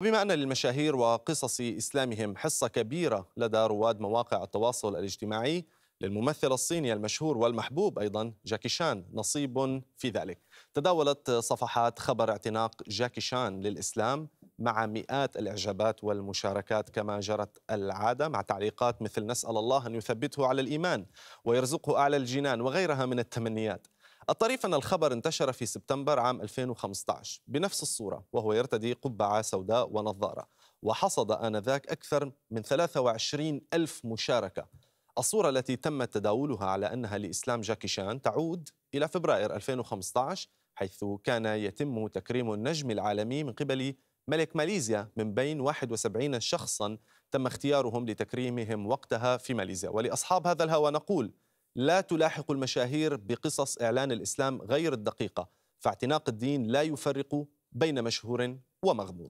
بما أن للمشاهير وقصص إسلامهم حصة كبيرة لدى رواد مواقع التواصل الاجتماعي للممثل الصيني المشهور والمحبوب أيضا جاكي شان نصيب في ذلك تداولت صفحات خبر اعتناق جاكي شان للإسلام مع مئات الإعجابات والمشاركات كما جرت العادة مع تعليقات مثل نسأل الله أن يثبته على الإيمان ويرزقه أعلى الجنان وغيرها من التمنيات الطريف أن الخبر انتشر في سبتمبر عام 2015 بنفس الصورة وهو يرتدي قبعة سوداء ونظارة وحصد آنذاك أكثر من 23 ألف مشاركة الصورة التي تم تداولها على أنها لإسلام جاكي شان تعود إلى فبراير 2015 حيث كان يتم تكريم النجم العالمي من قبل ملك ماليزيا من بين 71 شخصا تم اختيارهم لتكريمهم وقتها في ماليزيا ولأصحاب هذا الهوى نقول لا تلاحق المشاهير بقصص إعلان الإسلام غير الدقيقة فاعتناق الدين لا يفرق بين مشهور ومغمور